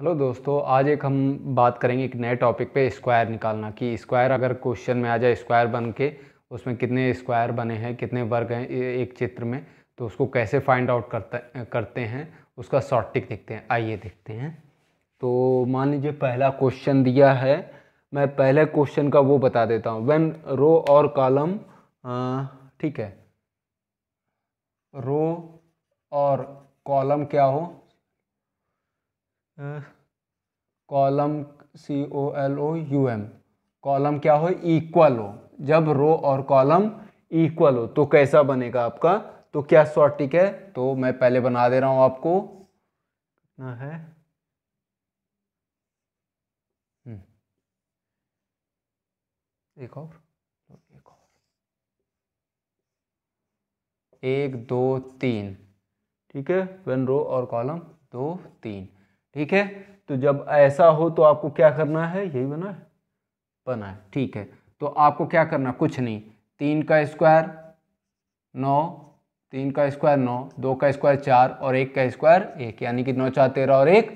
Hello दोस्तों आज एक हम बात करेंगे एक नए टॉपिक पे स्क्वायर निकालना कि स्क्वायर अगर क्वेश्चन में आ जाए स्क्वायर बन के उसमें कितने स्क्वायर बने हैं कितने वर्ग हैं एक चित्र में तो उसको कैसे फाइंड आउट करते करते हैं उसका शॉर्ट टिक देखते हैं आइए देखते हैं तो मान लीजिए पहला क्वेश्चन दिया है मैं पहले क्वेश्चन का वो बता देता हूँ वेन रो और कॉलम ठीक है रो और कॉलम क्या हो column C O L O U M column क्या हो इक्वल हो जब रो और कॉलम इक्वल हो तो कैसा बनेगा आपका तो क्या सॉर्टिक है तो मैं पहले बना दे रहा हूँ आपको कितना है हम्म। एक और एक और एक दो तीन ठीक है वन रो और कॉलम दो तीन ठीक है तो जब ऐसा हो तो आपको क्या करना है यही बना है बना है ठीक है तो आपको क्या करना कुछ नहीं तीन का स्क्वायर नौ तीन का स्क्वायर नौ दो का स्क्वायर चार और एक का स्क्वायर एक यानी कि नौ चार तेरह और एक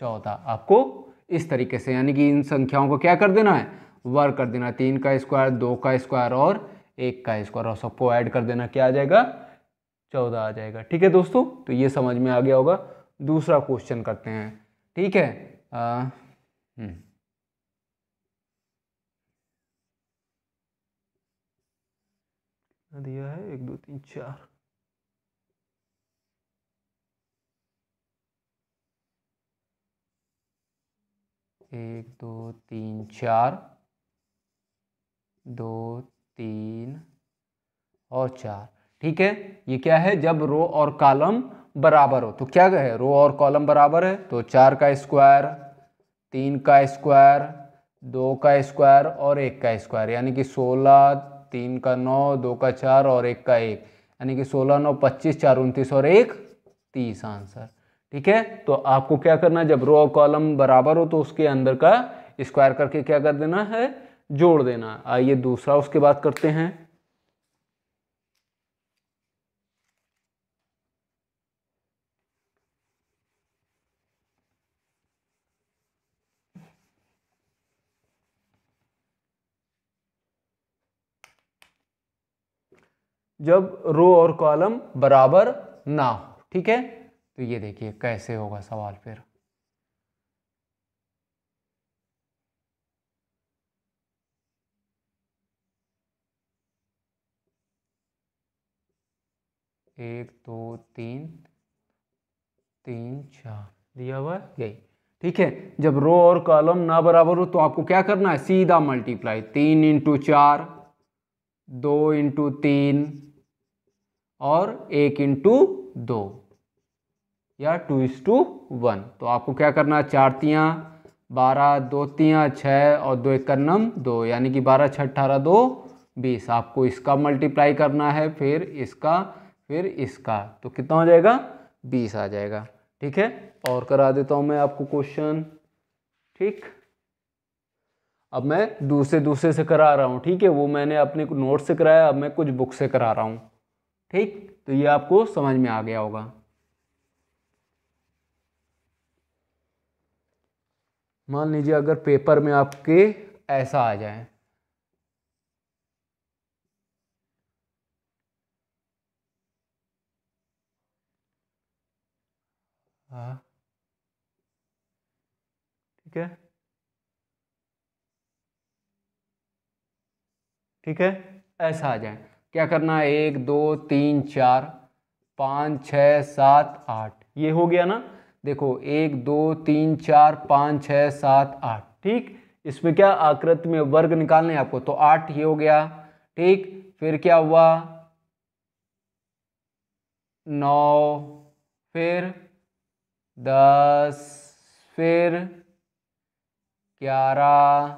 चौदह आपको इस तरीके से यानी कि इन संख्याओं को क्या कर देना है वर्ग कर देना तीन का स्क्वायर दो का स्क्वायर और एक का स्क्वायर और सबको ऐड कर देना क्या आ जाएगा चौदह आ जाएगा ठीक है दोस्तों तो ये समझ में आ गया होगा दूसरा क्वेश्चन करते हैं ठीक है आ, हम्म। दिया है एक दो तीन चार एक दो तीन चार दो तीन और चार ठीक है ये क्या है जब रो और कॉलम बराबर हो तो क्या है रो और कॉलम बराबर है तो चार का स्क्वायर तीन का स्क्वायर दो का स्क्वायर और एक का स्क्वायर यानी कि सोलह तीन का नौ दो का चार और एक का एक यानी कि सोलह नौ पच्चीस चार उनतीस और एक तीस आंसर ठीक है तो आपको क्या करना जब रो और कॉलम बराबर हो तो उसके अंदर का स्क्वायर करके क्या कर देना है जोड़ देना आइए दूसरा उसके बाद करते हैं जब रो और कॉलम बराबर ना हो ठीक है तो ये देखिए कैसे होगा सवाल फिर एक दो तीन तीन चार दिया हुआ यही ठीक है जब रो और कॉलम ना बराबर हो तो आपको क्या करना है सीधा मल्टीप्लाई तीन इंटू चार दो इंटू तीन और एक इंटू दो या टू इस टू वन तो आपको क्या करना है चार तिया बारह दो तियाँ छः और दो एक दो यानी कि बारह छः अठारह दो बीस आपको इसका मल्टीप्लाई करना है फिर इसका फिर इसका तो कितना हो जाएगा बीस आ जाएगा ठीक है और करा देता हूँ मैं आपको क्वेश्चन ठीक अब मैं दूसरे दूसरे से करा रहा हूँ ठीक है वो मैंने अपने नोट से कराया अब मैं कुछ बुक से करा रहा हूँ ठीक तो ये आपको समझ में आ गया होगा मान लीजिए अगर पेपर में आपके ऐसा आ जाए हाँ। ठीक है ठीक है ऐसा आ जाए क्या करना है एक दो तीन चार पाँच छ सात आठ ये हो गया ना देखो एक दो तीन चार पाँच छ सात आठ ठीक इसमें क्या आकृति में वर्ग निकालने आपको तो आठ ये हो गया ठीक फिर क्या हुआ नौ फिर दस फिर ग्यारह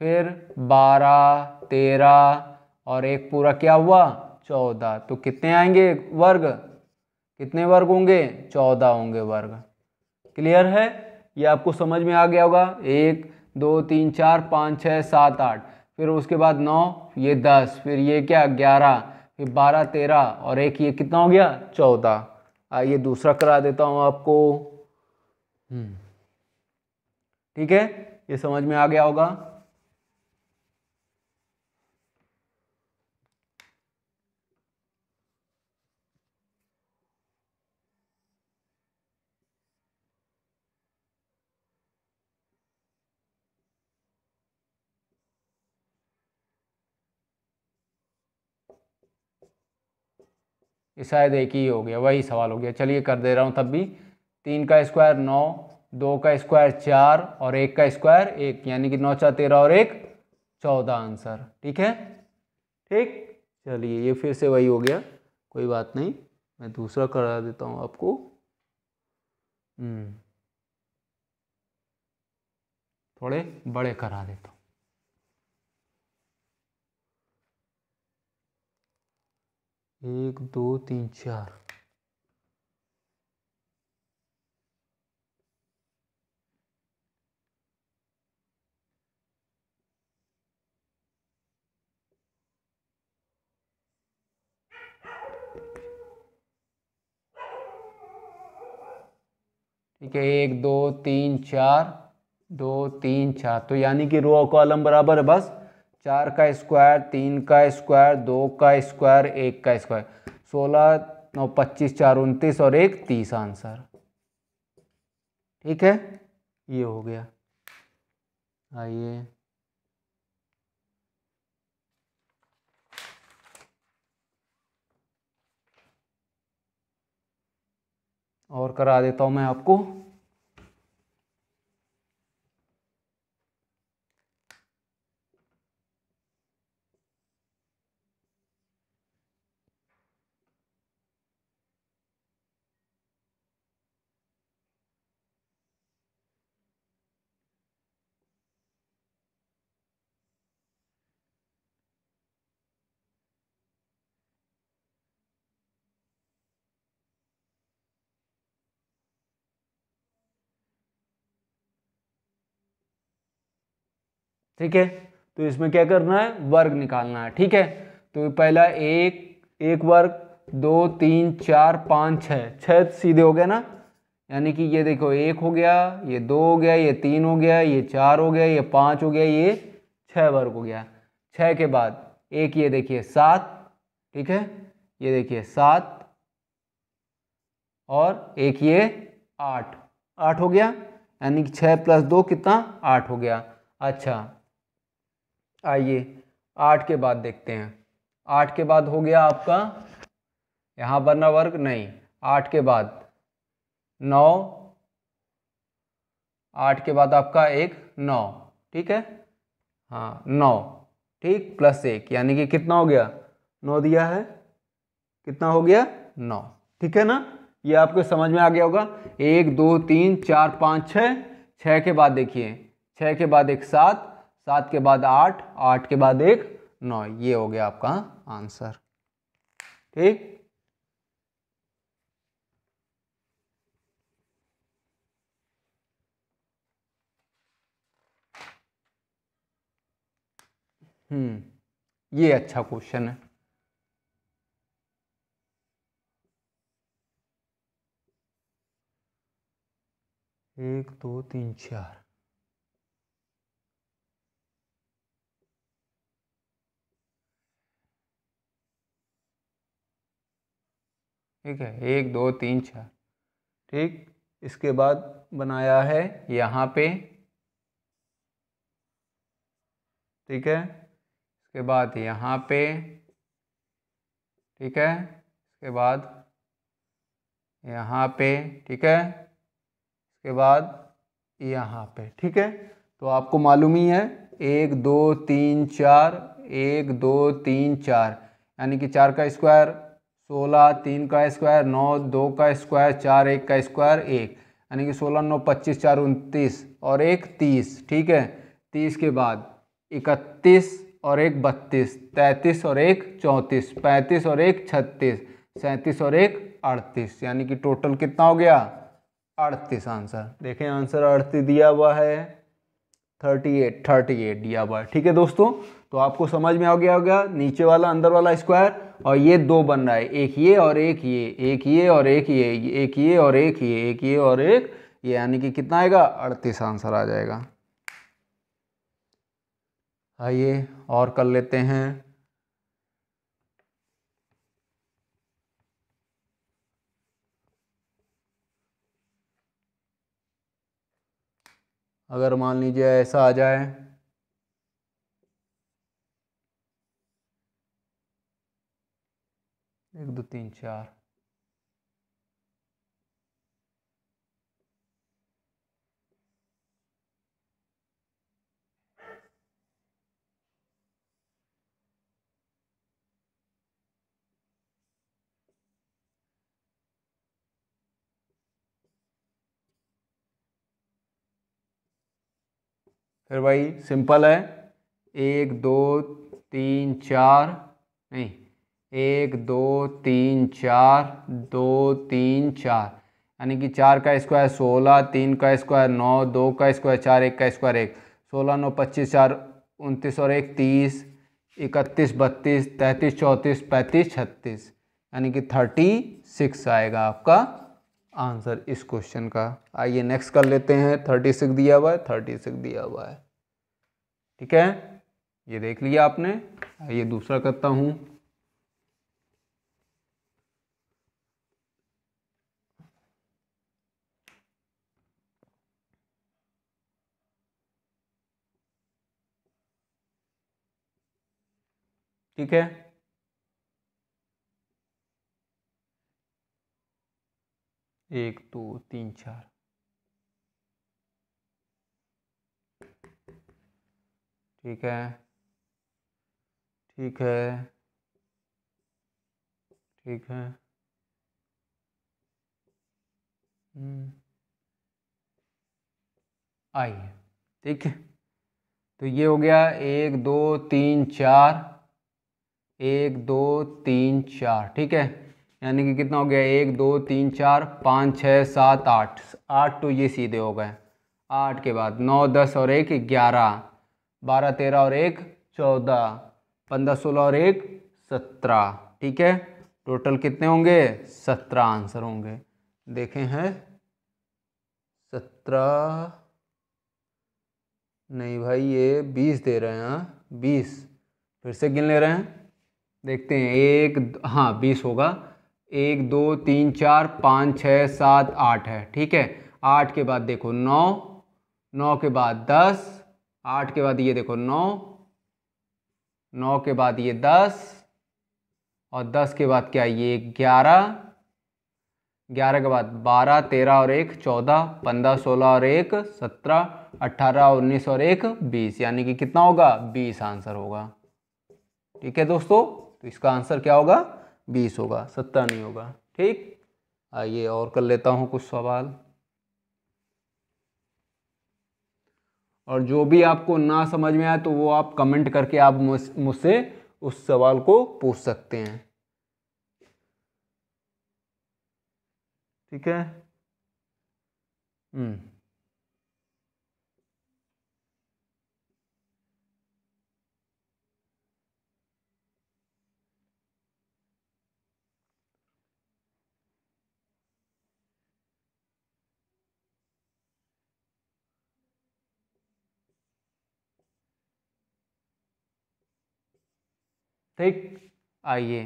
फिर बारह तेरह और एक पूरा क्या हुआ चौदह तो कितने आएंगे वर्ग कितने वर्ग होंगे चौदह होंगे वर्ग क्लियर है ये आपको समझ में आ गया होगा एक दो तीन चार पाँच छः सात आठ फिर उसके बाद नौ ये दस फिर ये क्या ग्यारह फिर बारह तेरह और एक ये कितना हो गया चौदह आइए दूसरा करा देता हूँ आपको हम्म। ठीक है ये समझ में आ गया होगा ये शायद एक ही हो गया वही सवाल हो गया चलिए कर दे रहा हूँ तब भी तीन का स्क्वायर नौ दो का स्क्वायर चार और एक का स्क्वायर एक यानी कि नौ चार तेरह और एक चौदह आंसर ठीक है ठीक चलिए ये फिर से वही हो गया कोई बात नहीं मैं दूसरा करा देता हूँ आपको हम्म। थोड़े बड़े करा देता हूँ एक दो तीन चार ठीक है एक दो तीन चार दो तीन चार तो यानी कि रो कॉलम बराबर है बस चार का स्क्वायर तीन का स्क्वायर दो का स्क्वायर एक का स्क्वायर सोलह नौ पच्चीस चार उनतीस और एक तीस आंसर ठीक है ये हो गया आइए और करा देता हूँ मैं आपको ठीक है तो इसमें क्या करना है वर्ग निकालना है ठीक है तो पहला एक एक वर्ग दो तीन चार पाँच छः छः तो सीधे हो गया ना यानी कि ये देखो एक हो गया ये दो हो गया ये तीन हो गया ये चार हो गया ये पाँच हो गया ये छः वर्ग हो गया छः के बाद एक ये देखिए सात ठीक है ये देखिए सात और एक ये आठ आठ हो गया यानी कि छः प्लस दो कितना आठ हो गया अच्छा आइए आठ के बाद देखते हैं आठ के बाद हो गया आपका यहाँ बना वर्ग नहीं आठ के बाद नौ आठ के बाद आपका एक नौ ठीक है हाँ नौ ठीक प्लस एक यानी कि कितना हो गया नौ दिया है कितना हो गया नौ ठीक है ना ये आपको समझ में आ गया होगा एक दो तीन चार पाँच छः छः के बाद देखिए छः के बाद एक सात सात के बाद आठ आठ के बाद एक नौ ये हो गया आपका आंसर ठीक हम्म ये अच्छा क्वेश्चन है एक दो तीन चार ठीक है एक दो तीन चार ठीक इसके बाद बनाया है यहाँ पे ठीक है इसके बाद यहाँ पे ठीक है इसके बाद यहाँ पे ठीक है इसके बाद यहाँ पे ठीक है तो आपको मालूम ही है एक दो तीन चार एक दो तीन चार यानी कि चार का स्क्वायर सोलह तीन का स्क्वायर नौ दो का स्क्वायर चार एक का स्क्वायर एक यानी कि सोलह नौ पच्चीस चार उनतीस और एक तीस ठीक है तीस के बाद इकतीस और एक बत्तीस तैंतीस और एक चौंतीस पैंतीस और एक छत्तीस सैंतीस और एक अड़तीस यानी कि टोटल कितना हो गया अड़तीस आंसर देखें आंसर अड़तीस दिया हुआ है थर्टी एट थर्टी एट दिया हुआ है ठीक है दोस्तों तो आपको समझ में आ गया होगा नीचे वाला अंदर वाला स्क्वायर और ये दो बन रहा है एक ये और एक ये एक ये और एक ये एक ये और एक ये एक ये और एक ये यानी कि कितना आएगा अड़तीस आंसर आ जाएगा आइए और कर लेते हैं अगर मान लीजिए ऐसा आ जाए दो तीन चार फिर भाई सिंपल है एक दो तीन चार नहीं एक दो तीन चार दो तीन चार यानी कि चार का स्क्वायर सोलह तीन का स्क्वायर नौ दो का स्क्वायर चार एक का स्क्वायर एक सोलह नौ पच्चीस चार उनतीस और एक तीस इकतीस बत्तीस तैंतीस चौंतीस पैंतीस छत्तीस यानी कि थर्टी सिक्स आएगा आपका आंसर इस क्वेश्चन का आइए नेक्स्ट कर लेते हैं थर्टी सिक्स दिया हुआ है थर्टी सिक्स दिया हुआ है ठीक है ये देख लिया आपने आइए दूसरा करता हूँ ठीक है एक दो तीन चार ठीक है ठीक है ठीक है हम्म। आइए ठीक है तो ये हो गया एक दो तीन चार एक दो तीन चार ठीक है यानी कि कितना हो गया एक दो तीन चार पाँच छः सात आठ आठ टू तो ये सीधे हो गए आठ के बाद नौ दस और एक ग्यारह बारह तेरह और एक चौदह पंद्रह सोलह और एक सत्रह ठीक है टोटल कितने होंगे सत्रह आंसर होंगे देखे हैं सत्रह नहीं भाई ये बीस दे रहे हैं हाँ। बीस फिर से गिन ले रहे हैं देखते हैं एक हाँ बीस होगा एक दो तीन चार पाँच छः सात आठ है ठीक है आठ के बाद देखो नौ नौ के बाद दस आठ के बाद ये देखो नौ नौ के बाद ये दस और दस के बाद क्या ये ग्यारह ग्यारह के बाद बारह तेरह और एक चौदह पंद्रह सोलह और एक सत्रह अट्ठारह उन्नीस और एक बीस यानी कि कितना होगा बीस आंसर होगा ठीक है दोस्तों तो इसका आंसर क्या होगा बीस होगा सत्ता नहीं होगा ठीक आइए और कर लेता हूँ कुछ सवाल और जो भी आपको ना समझ में आए तो वो आप कमेंट करके आप मुझसे उस सवाल को पूछ सकते हैं ठीक है हम्म ठीक आइए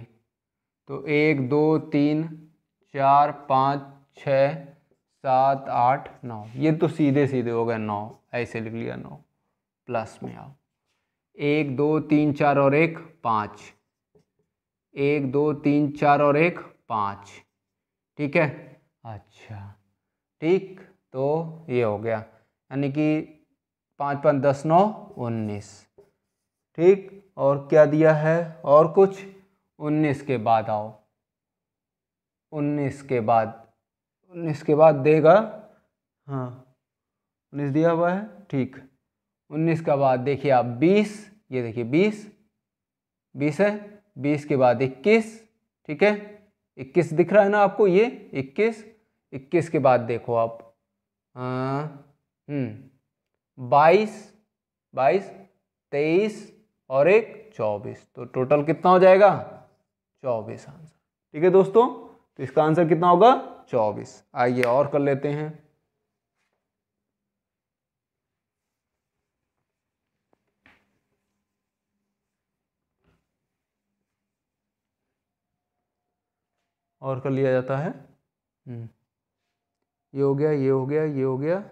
तो एक दो तीन चार पाँच छ सात आठ नौ ये तो सीधे सीधे हो गए नौ ऐसे लिख लिया नौ प्लस में आओ एक दो तीन चार और एक पाँच एक दो तीन चार और एक पाँच ठीक है अच्छा ठीक तो ये हो गया यानी कि पाँच पाँच दस नौ उन्नीस ठीक और क्या दिया है और कुछ उन्नीस के बाद आओ उन्नीस के बाद उन्नीस के बाद देगा हाँ उन्नीस दिया हुआ है ठीक उन्नीस के बाद देखिए आप बीस ये देखिए बीस बीस है बीस के बाद इक्कीस ठीक है इक्कीस दिख रहा है ना आपको ये इक्कीस इक्कीस के बाद देखो आप हम्म। बाईस बाईस तेईस और एक चौबीस तो टोटल कितना हो जाएगा चौबीस आंसर ठीक है दोस्तों तो इसका आंसर कितना होगा चौबीस आइए और कर लेते हैं और कर लिया जाता है हम्म। ये हो गया ये हो गया ये हो गया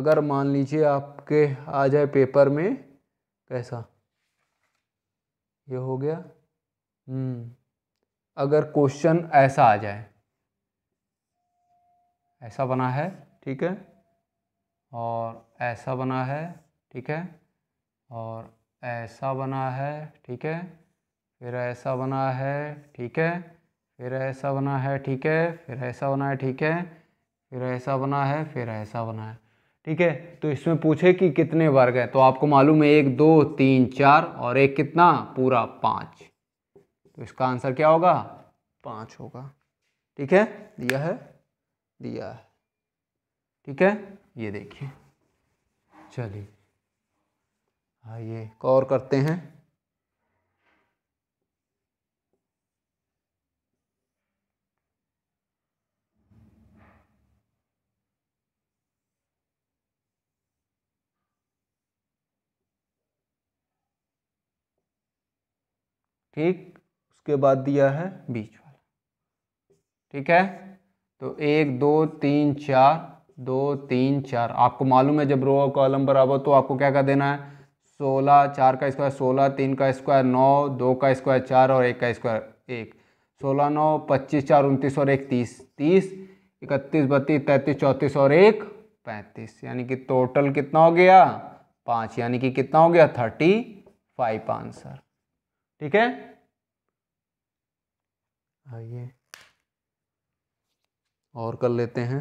अगर मान लीजिए आपके आ जाए पेपर में ऐसा ये हो गया हम्म। अगर क्वेश्चन ऐसा आ जाए ऐसा बना है ठीक है और ऐसा बना है ठीक है और ऐसा बना है ठीक है फिर ऐसा बना है ठीक है फिर ऐसा बना है ठीक है फिर ऐसा बना है ठीक है फिर ऐसा बना है फिर ऐसा बना है ठीक है तो इसमें पूछे कि कितने वर्ग हैं तो आपको मालूम है एक दो तीन चार और एक कितना पूरा पाँच तो इसका आंसर क्या होगा पाँच होगा ठीक है दिया है दिया है ठीक है ये देखिए चलिए आइए और करते हैं ठीक उसके बाद दिया है बीच वाला ठीक है तो एक दो तीन चार दो तीन चार आपको मालूम है जब रो और कॉलम बराबर तो आपको क्या कर देना है सोलह चार का स्क्वायर सोलह तीन का स्क्वायर नौ दो का स्क्वायर चार और एक का स्क्वायर एक सोलह नौ पच्चीस चार उनतीस और एक तीस तीस इकतीस बत्तीस तैंतीस चौंतीस और एक पैंतीस यानी कि टोटल कितना हो गया पाँच यानी कि कितना हो गया थर्टी फाइव आंसर ठीक है आइए और कर लेते हैं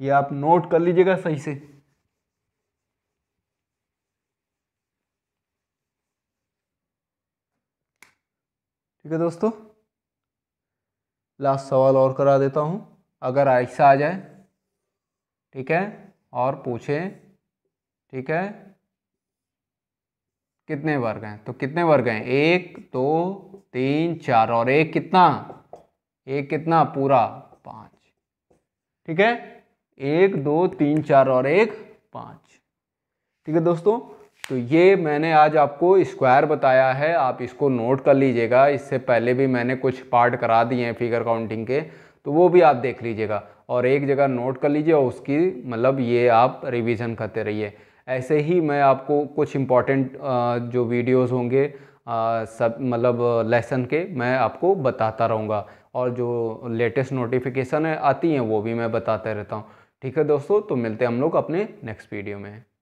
ये आप नोट कर लीजिएगा सही से ठीक है दोस्तों लास्ट सवाल और करा देता हूँ अगर ऐसा आ जाए ठीक है और पूछे ठीक है कितने वर्ग हैं तो कितने वर्ग हैं एक दो तीन चार और एक कितना एक कितना पूरा पाँच ठीक है एक दो तीन चार और एक पाँच ठीक है दोस्तों तो ये मैंने आज आपको स्क्वायर बताया है आप इसको नोट कर लीजिएगा इससे पहले भी मैंने कुछ पार्ट करा दिए हैं फिगर काउंटिंग के तो वो भी आप देख लीजिएगा और एक जगह नोट कर लीजिए और उसकी मतलब ये आप रिवीजन करते रहिए ऐसे ही मैं आपको कुछ इम्पॉर्टेंट जो वीडियोस होंगे सब मतलब लेसन के मैं आपको बताता रहूँगा और जो लेटेस्ट नोटिफिकेशन है आती हैं वो भी मैं बताते रहता हूँ ठीक है दोस्तों तो मिलते हैं हम लोग अपने नेक्स्ट वीडियो में